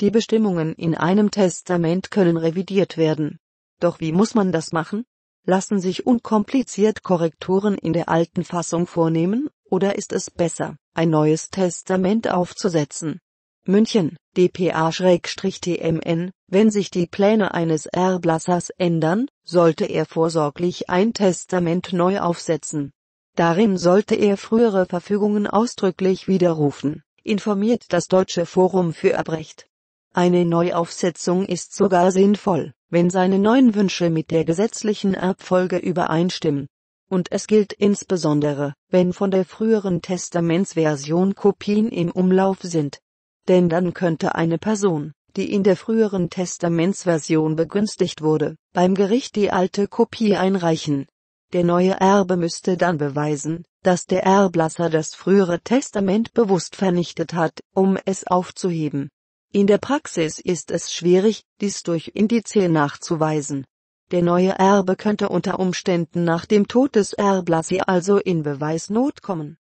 Die Bestimmungen in einem Testament können revidiert werden. Doch wie muss man das machen? Lassen sich unkompliziert Korrekturen in der alten Fassung vornehmen, oder ist es besser, ein neues Testament aufzusetzen? München, dpa-tmn, wenn sich die Pläne eines Erblassers ändern, sollte er vorsorglich ein Testament neu aufsetzen. Darin sollte er frühere Verfügungen ausdrücklich widerrufen, informiert das Deutsche Forum für Erbrecht. Eine Neuaufsetzung ist sogar sinnvoll, wenn seine neuen Wünsche mit der gesetzlichen Erbfolge übereinstimmen. Und es gilt insbesondere, wenn von der früheren Testamentsversion Kopien im Umlauf sind. Denn dann könnte eine Person, die in der früheren Testamentsversion begünstigt wurde, beim Gericht die alte Kopie einreichen. Der neue Erbe müsste dann beweisen, dass der Erblasser das frühere Testament bewusst vernichtet hat, um es aufzuheben. In der Praxis ist es schwierig, dies durch Indizien nachzuweisen. Der neue Erbe könnte unter Umständen nach dem Tod des Erblassi also in Beweisnot kommen